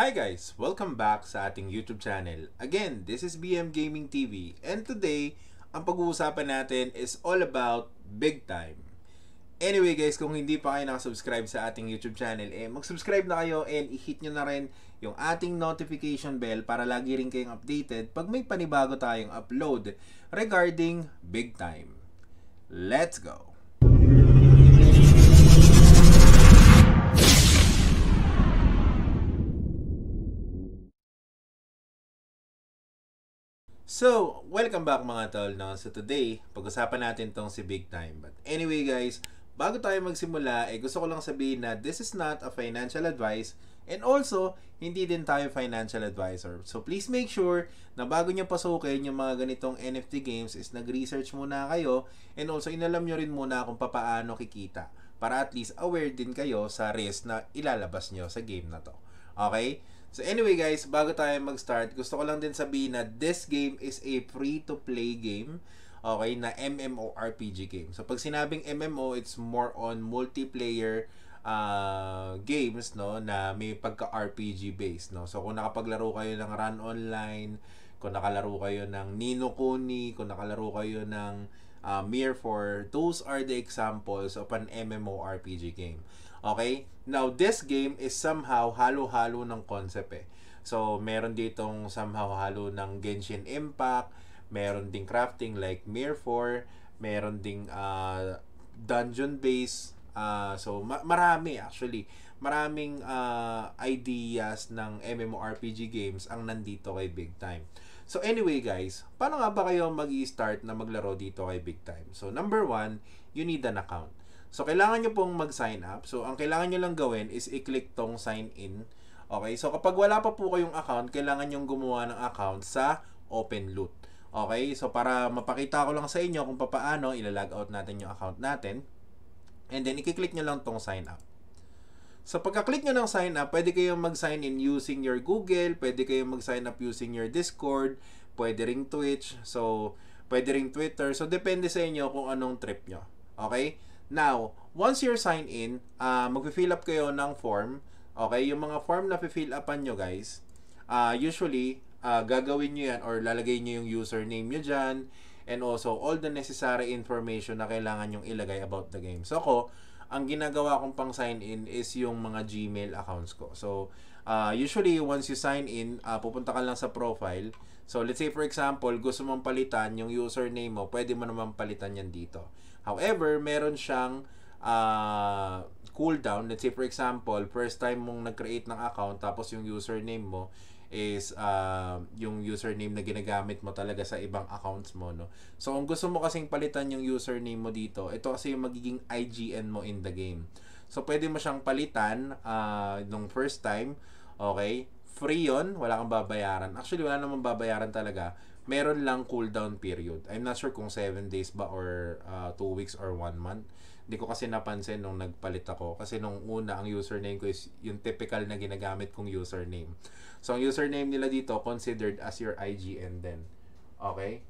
Hi guys! Welcome back sa ating YouTube channel. Again, this is BM Gaming TV and today, ang pag-uusapan natin is all about big time. Anyway guys, kung hindi pa kayo subscribe sa ating YouTube channel, eh mag-subscribe na kayo and i-hit nyo na rin yung ating notification bell para lagi rin kayong updated pag may panibago tayong upload regarding big time. Let's go! So, welcome back mga tol. No? So today, pag-usapan natin tong si Big Time. But anyway guys, bago tayo magsimula, eh, gusto ko lang sabihin na this is not a financial advice and also, hindi din tayo financial advisor. So please make sure na bago nyo pasukin yung mga ganitong NFT games is nag-research muna kayo and also inalam nyo rin muna kung papaano kikita para at least aware din kayo sa risk na ilalabas nyo sa game na to. Okay? So anyway guys, bago tayo mag-start, gusto ko lang din sabihin na this game is a free-to-play game. Okay, na MMORPG game. So pag sinabing MMO, it's more on multiplayer uh, games no na may pagka RPG based no. So kung nakapaglaro kayo ng Run Online, kung nakalaro kayo ng Nino Kuni, kung nakalaro kayo ng uh, Mirror 4, those are the examples of an MMORPG game. Okay? Now, this game is somehow halo-halo ng concept eh. So, meron ditong somehow halo ng Genshin Impact, meron ding crafting like Mir 4, meron ding uh, dungeon base. Uh, so, ma- marami actually. Maraming uh, ideas ng MMORPG games ang nandito kay Big Time. So anyway guys, paano nga ba kayo mag start na maglaro dito kay Big Time? So number one, you need an account. So, kailangan nyo pong mag-sign up. So, ang kailangan nyo lang gawin is i-click tong sign in. Okay? So, kapag wala pa po kayong account, kailangan nyong gumawa ng account sa Open Loot. Okay? So, para mapakita ko lang sa inyo kung paano ilalag out natin yung account natin. And then, i-click nyo lang tong sign up. so, pagka-click nyo ng sign up, pwede kayong mag-sign in using your Google, pwede kayong mag-sign up using your Discord, pwede ring Twitch, so pwede ring Twitter. So, depende sa inyo kung anong trip nyo. Okay? Now, once you're signed in, uh, ah, mag-fill up kayo ng form. Okay, yung mga form na fill upan nyo guys, uh, usually, uh, gagawin nyo yan or lalagay nyo yung username nyo dyan and also all the necessary information na kailangan yung ilagay about the game. So ako, ang ginagawa kong pang sign in is yung mga Gmail accounts ko. So, uh, usually once you sign in, uh, pupunta ka lang sa profile. So, let's say for example, gusto mong palitan yung username mo, pwede mo naman palitan yan dito. However, meron siyang uh, ah, cooldown. Let's say for example, first time mong nag-create ng account tapos yung username mo is uh, yung username na ginagamit mo talaga sa ibang accounts mo. No? So kung gusto mo kasing palitan yung username mo dito, ito kasi yung magiging IGN mo in the game. So pwede mo siyang palitan uh, nung first time. Okay? Free yon, wala kang babayaran. Actually, wala namang babayaran talaga meron lang cooldown period. I'm not sure kung 7 days ba or 2 uh, ah, weeks or 1 month. Hindi ko kasi napansin nung nagpalit ako. Kasi nung una, ang username ko is yung typical na ginagamit kong username. So, ang username nila dito, considered as your IGN then Okay?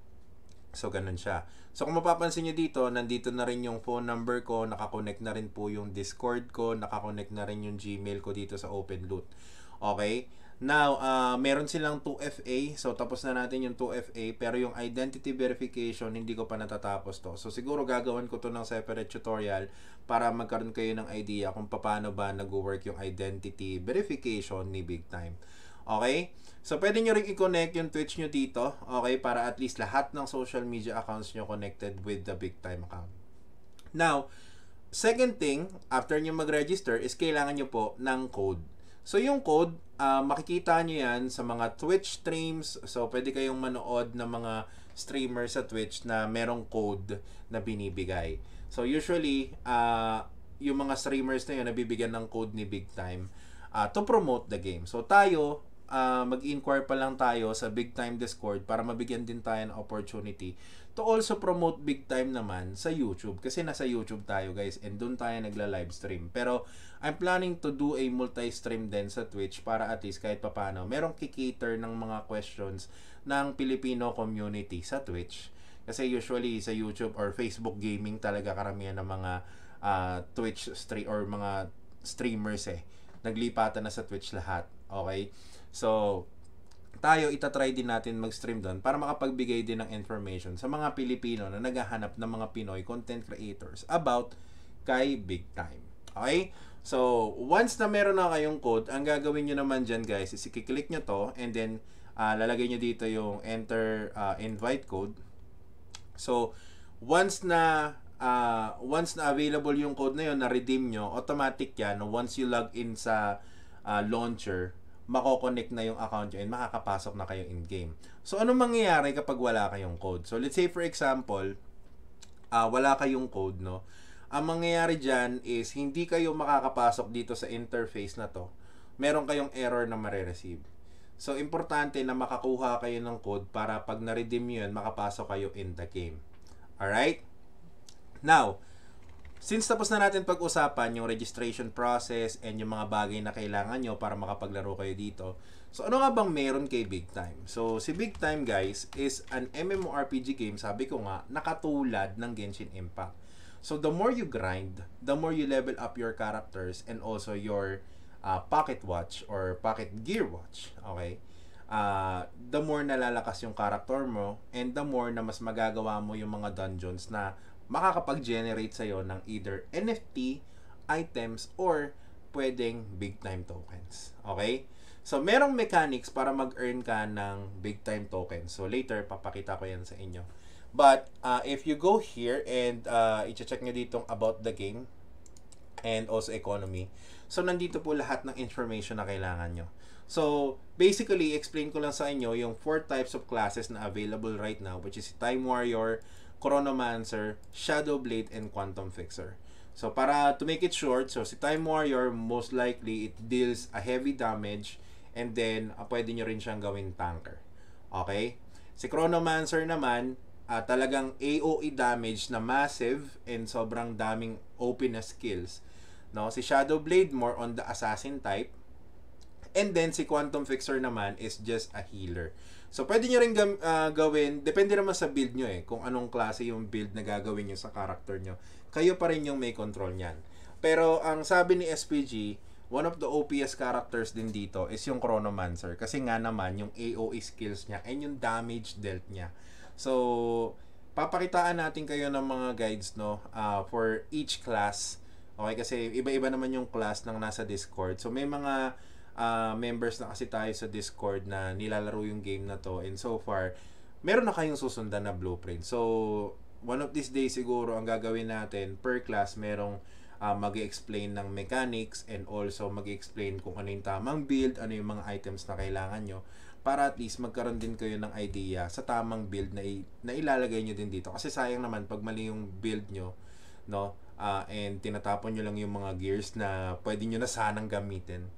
So, ganun siya. So, kung mapapansin nyo dito, nandito na rin yung phone number ko, nakakonect na rin po yung Discord ko, nakakonect na rin yung Gmail ko dito sa Open Loot. Okay? Now, uh, meron silang 2FA. So, tapos na natin yung 2FA. Pero yung identity verification, hindi ko pa natatapos to. So, siguro gagawin ko to ng separate tutorial para magkaroon kayo ng idea kung paano ba nag-work yung identity verification ni Big Time. Okay? So, pwede nyo rin i-connect yung Twitch nyo dito. Okay? Para at least lahat ng social media accounts nyo connected with the Big Time account. Now, second thing, after nyo mag-register, is kailangan nyo po ng code. So yung code, uh, makikita nyo yan sa mga Twitch streams. So pwede kayong manood ng mga streamer sa Twitch na merong code na binibigay. So usually, uh, yung mga streamers na yun nabibigyan ng code ni Big Time uh, to promote the game. So tayo, uh, mag-inquire pa lang tayo sa Big Time Discord para mabigyan din tayo ng opportunity to also promote Big Time naman sa YouTube kasi nasa YouTube tayo guys and doon tayo nagla-live stream. Pero I'm planning to do a multi-stream din sa Twitch para at least kahit papano merong kikater ng mga questions ng Filipino community sa Twitch. Kasi usually sa YouTube or Facebook gaming talaga karamihan ng mga uh, Twitch stream or mga streamers eh. Naglipatan na sa Twitch lahat. Okay? So, tayo itatry din natin mag-stream doon para makapagbigay din ng information sa mga Pilipino na naghahanap ng mga Pinoy content creators about kay Big Time. Okay? So, once na meron na kayong code, ang gagawin nyo naman dyan guys is i-click nyo to and then uh, lalagay nyo dito yung enter uh, invite code. So, once na uh, once na available yung code na yun, na-redeem nyo, automatic yan once you log in sa uh, launcher mako-connect na yung account nyo and makakapasok na kayo in-game. So, anong mangyayari kapag wala kayong code? So, let's say for example, uh, wala kayong code, no? Ang mangyayari dyan is, hindi kayo makakapasok dito sa interface na to. Meron kayong error na marereceive. So, importante na makakuha kayo ng code para pag na-redeem yun, makapasok kayo in the game. Alright? Now, Since tapos na natin pag-usapan yung registration process and yung mga bagay na kailangan nyo para makapaglaro kayo dito, so ano nga bang meron kay Big Time? So si Big Time guys is an MMORPG game, sabi ko nga, nakatulad ng Genshin Impact. So the more you grind, the more you level up your characters and also your uh, pocket watch or pocket gear watch, okay? Uh, the more nalalakas yung character mo and the more na mas magagawa mo yung mga dungeons na makakapag-generate sa'yo ng either NFT, items, or pwedeng big time tokens. Okay? So, merong mechanics para mag-earn ka ng big time tokens. So, later, papakita ko yan sa inyo. But, uh, if you go here and uh, i-check nyo dito about the game and also economy, so, nandito po lahat ng information na kailangan nyo. So, basically, explain ko lang sa inyo yung four types of classes na available right now, which is Time Warrior, Chronomancer, Shadowblade, and Quantum Fixer. So para to make it short, so si Time Warrior most likely it deals a heavy damage and then uh, pwede nyo rin siyang gawin tanker. Okay? Si Chronomancer naman, uh, talagang AoE damage na massive and sobrang daming open na skills. No? Si Shadowblade more on the assassin type. And then si Quantum Fixer naman is just a healer. So, pwede nyo rin gam, uh, gawin, depende naman sa build nyo eh, kung anong klase yung build na gagawin nyo sa character nyo. Kayo pa rin yung may control nyan. Pero, ang sabi ni SPG, one of the OPS characters din dito is yung Chronomancer. Kasi nga naman, yung AOE skills niya and yung damage dealt niya. So, papakitaan natin kayo ng mga guides, no? Uh, for each class. Okay, kasi iba-iba naman yung class ng nasa Discord. So, may mga uh, members na kasi tayo sa Discord na nilalaro yung game na to and so far meron na kayong susundan na blueprint. So one of these days siguro ang gagawin natin per class merong uh, mag-explain ng mechanics and also mag-explain kung ano yung tamang build, ano yung mga items na kailangan nyo para at least magkaroon din kayo ng idea sa tamang build na, i- na ilalagay nyo din dito. Kasi sayang naman pag mali yung build nyo, no? Uh, and tinatapon nyo lang yung mga gears na pwede nyo na sanang gamitin.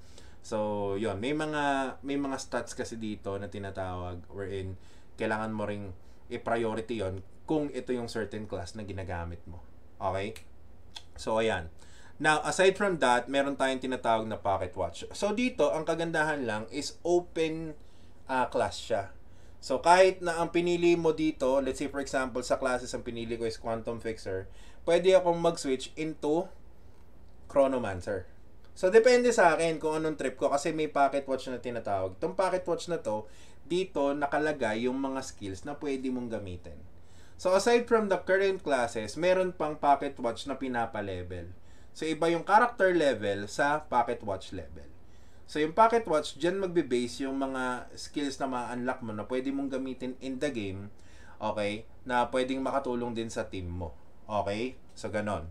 So, yon may mga may mga stats kasi dito na tinatawag wherein kailangan mo ring i-priority yon kung ito yung certain class na ginagamit mo. Okay? So, ayan. Now, aside from that, meron tayong tinatawag na pocket watch. So, dito, ang kagandahan lang is open uh, class siya. So, kahit na ang pinili mo dito, let's say for example, sa classes ang pinili ko is Quantum Fixer, pwede akong mag-switch into Chronomancer. So, depende sa akin kung anong trip ko kasi may pocket watch na tinatawag. Itong pocket watch na to, dito nakalagay yung mga skills na pwede mong gamitin. So, aside from the current classes, meron pang pocket watch na pinapa-level. So, iba yung character level sa pocket watch level. So, yung pocket watch, dyan magbe-base yung mga skills na ma-unlock mo na pwede mong gamitin in the game, okay, na pwedeng makatulong din sa team mo. Okay? So, ganon.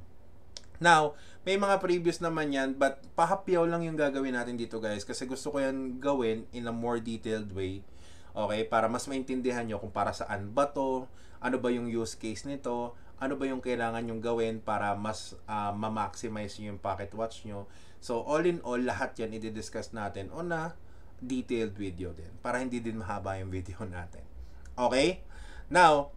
Now, may mga previous naman yan, but pahapyaw lang yung gagawin natin dito guys kasi gusto ko yan gawin in a more detailed way. Okay, para mas maintindihan nyo kung para saan ba to, ano ba yung use case nito, ano ba yung kailangan yung gawin para mas uh, ma-maximize yung pocket watch nyo. So, all in all, lahat yan i-discuss natin on a detailed video din para hindi din mahaba yung video natin. Okay? Now,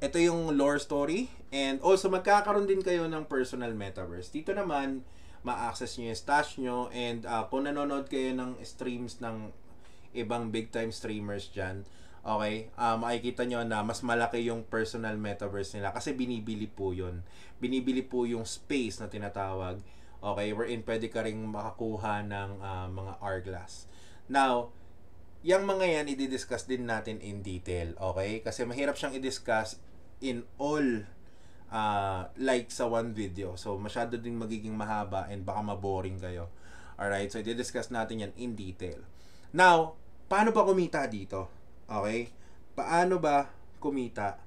ito yung lore story And also, magkakaroon din kayo ng personal metaverse. Dito naman, ma-access nyo yung stash nyo and uh, kung nanonood kayo ng streams ng ibang big time streamers dyan, okay, uh, makikita nyo na mas malaki yung personal metaverse nila kasi binibili po yun. Binibili po yung space na tinatawag, okay, wherein pwede ka rin makakuha ng uh, mga hourglass. Now, yung mga yan, i-discuss din natin in detail, okay? Kasi mahirap siyang i-discuss in all uh, like sa one video. So, masyado ding magiging mahaba and baka maboring kayo. Alright? So, i-discuss natin yan in detail. Now, paano ba kumita dito? Okay? Paano ba kumita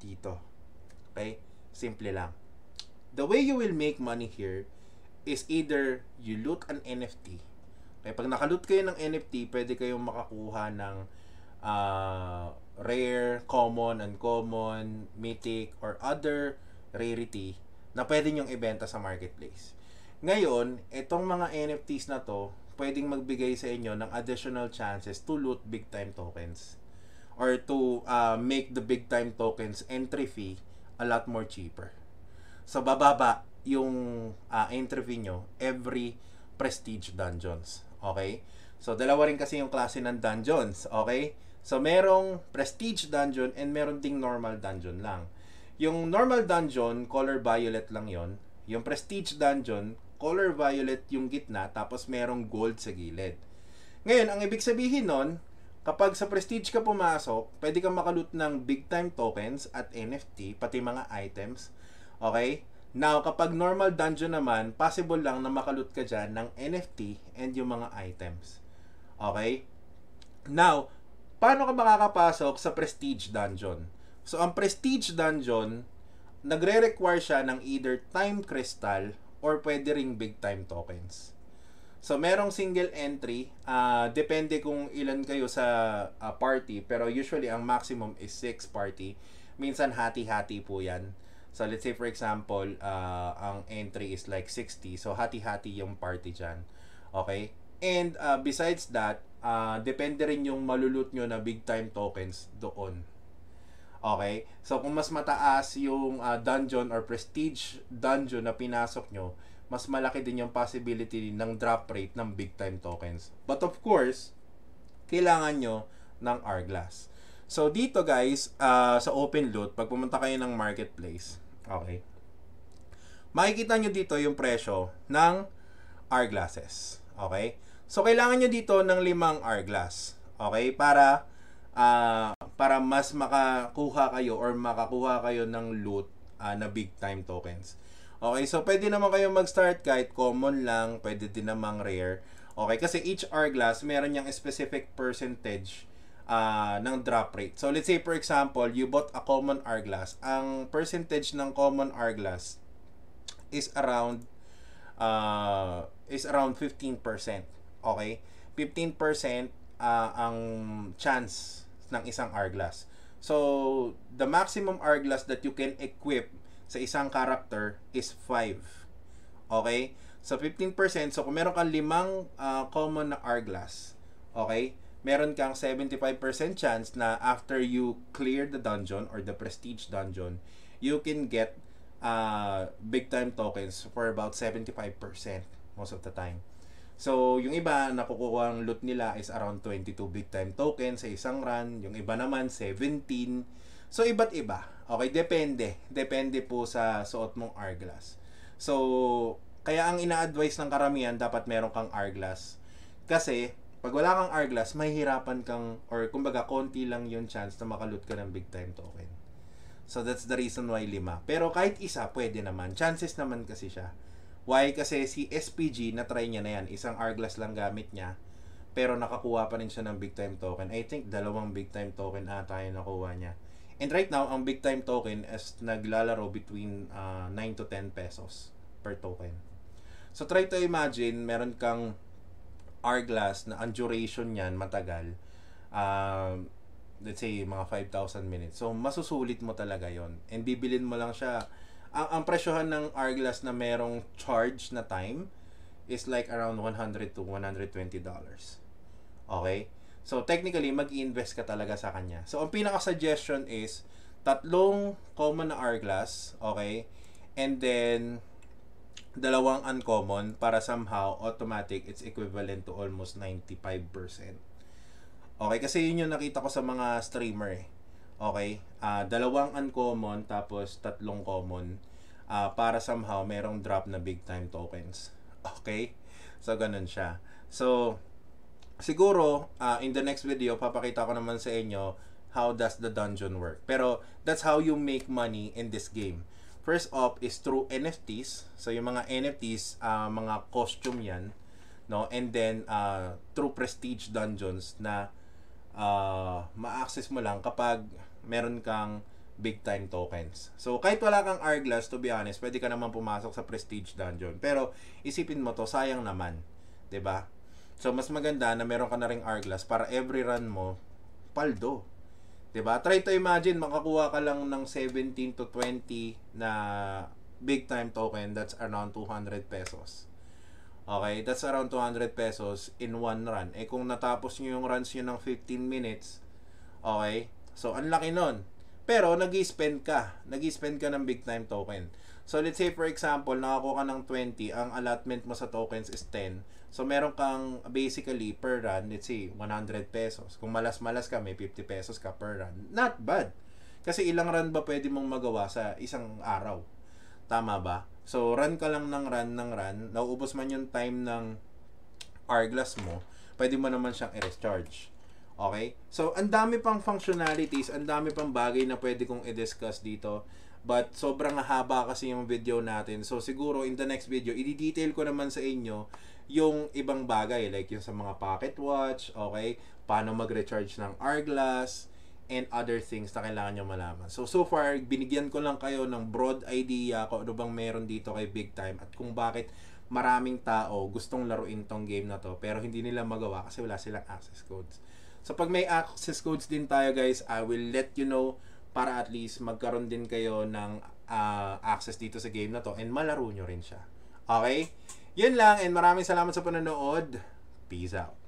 dito? Okay? Simple lang. The way you will make money here is either you loot an NFT. Okay? Pag nakaloot kayo ng NFT, pwede kayong makakuha ng uh, rare, common, uncommon, mythic, or other rarity na pwede nyong ibenta sa marketplace. Ngayon, itong mga NFTs na to, pwedeng magbigay sa inyo ng additional chances to loot big time tokens or to uh, make the big time tokens entry fee a lot more cheaper. So bababa yung uh, entry fee nyo every prestige dungeons. Okay? So dalawa rin kasi yung klase ng dungeons. Okay? So, merong prestige dungeon and meron ding normal dungeon lang. Yung normal dungeon, color violet lang yon. Yung prestige dungeon, color violet yung gitna tapos merong gold sa gilid. Ngayon, ang ibig sabihin nun, kapag sa prestige ka pumasok, pwede kang makalut ng big time tokens at NFT, pati mga items. Okay? Now, kapag normal dungeon naman, possible lang na makalut ka dyan ng NFT and yung mga items. Okay? Now, paano ka makakapasok sa Prestige Dungeon? So, ang Prestige Dungeon, nagre-require siya ng either Time Crystal or pwede ring Big Time Tokens. So, merong single entry. Uh, depende kung ilan kayo sa uh, party. Pero usually, ang maximum is 6 party. Minsan, hati-hati po yan. So, let's say for example, uh, ang entry is like 60. So, hati-hati yung party dyan. Okay? And uh, besides that, uh, depende rin yung malulut nyo na big time tokens doon. Okay? So, kung mas mataas yung uh, dungeon or prestige dungeon na pinasok nyo, mas malaki din yung possibility ng drop rate ng big time tokens. But of course, kailangan nyo ng hourglass. So, dito guys, uh, sa open loot, pag pumunta kayo ng marketplace, okay, makikita nyo dito yung presyo ng hourglasses. Okay? So, kailangan nyo dito ng limang hourglass. Okay? Para, uh, para mas makakuha kayo or makakuha kayo ng loot uh, na big time tokens. Okay, so pwede naman kayo mag-start kahit common lang, pwede din namang rare. Okay, kasi each hourglass meron niyang specific percentage uh, ng drop rate. So let's say for example, you bought a common hourglass. Ang percentage ng common hourglass is around uh, is around 15%. Okay? 15% uh, ah, ang chance ng isang hourglass. So, the maximum hourglass that you can equip sa isang character is 5. Okay? So, 15%. So, kung meron kang limang uh, common na hourglass, okay? Meron kang 75% chance na after you clear the dungeon or the prestige dungeon, you can get uh, big time tokens for about 75% most of the time. So, yung iba, nakukuha ang loot nila is around 22 big time token sa isang run. Yung iba naman, 17. So, iba't iba. Okay, depende. Depende po sa suot mong hourglass. So, kaya ang ina-advise ng karamihan, dapat meron kang hourglass. Kasi, pag wala kang hourglass, mahihirapan kang, or kumbaga, konti lang yung chance na makaloot ka ng big time token. So, that's the reason why lima. Pero kahit isa, pwede naman. Chances naman kasi siya. Why? Kasi si SPG, na-try niya na yan. Isang hourglass lang gamit niya. Pero nakakuha pa rin siya ng big time token. I think dalawang big time token ata yung nakuha niya. And right now, ang big time token is naglalaro between uh, ah, 9 to 10 pesos per token. So try to imagine, meron kang hourglass na ang duration niyan matagal. Uh, let's say mga 5,000 minutes. So masusulit mo talaga yon And bibilin mo lang siya ang, ang presyohan ng hourglass na merong charge na time is like around 100 to 120 dollars. Okay? So, technically, mag-invest ka talaga sa kanya. So, ang pinaka-suggestion is, tatlong common na hourglass, okay? And then, dalawang uncommon para somehow automatic, it's equivalent to almost 95%. Okay, kasi yun yung nakita ko sa mga streamer eh. Okay? Uh, dalawang uncommon tapos tatlong common uh, para somehow merong drop na big time tokens. Okay? So, ganun siya. So, siguro, uh, in the next video, papakita ko naman sa inyo how does the dungeon work. Pero, that's how you make money in this game. First off is through NFTs. So, yung mga NFTs, uh, mga costume yan. No? And then, uh, through prestige dungeons na uh, ma-access mo lang kapag meron kang big time tokens. So, kahit wala kang hourglass, to be honest, pwede ka naman pumasok sa prestige dungeon. Pero, isipin mo to, sayang naman. ba? Diba? So, mas maganda na meron ka na ring hourglass para every run mo, paldo. ba? Diba? Try to imagine, makakuha ka lang ng 17 to 20 na big time token that's around 200 pesos. Okay, that's around 200 pesos in one run. Eh kung natapos niyo yung runs niyo ng 15 minutes, okay, So, ang laki nun. Pero, nag spend ka. nag spend ka ng big time token. So, let's say for example, nakakuha ka ng 20, ang allotment mo sa tokens is 10. So, meron kang basically per run, let's say, 100 pesos. Kung malas-malas ka, may 50 pesos ka per run. Not bad. Kasi ilang run ba pwede mong magawa sa isang araw? Tama ba? So, run ka lang ng run ng run. Nauubos man yung time ng hourglass mo, pwede mo naman siyang i-recharge. Okay? So, ang dami pang functionalities, ang dami pang bagay na pwede kong i-discuss dito. But, sobrang haba kasi yung video natin. So, siguro, in the next video, i-detail ko naman sa inyo yung ibang bagay. Like, yung sa mga pocket watch, okay? Paano mag-recharge ng hourglass, and other things na kailangan nyo malaman. So, so far, binigyan ko lang kayo ng broad idea kung ano bang meron dito kay Big Time at kung bakit maraming tao gustong laruin tong game na to pero hindi nila magawa kasi wala silang access codes. So pag may access codes din tayo guys, I will let you know para at least magkaroon din kayo ng uh, access dito sa game na to and malaro nyo rin siya. Okay? Yun lang and maraming salamat sa panonood. Peace out.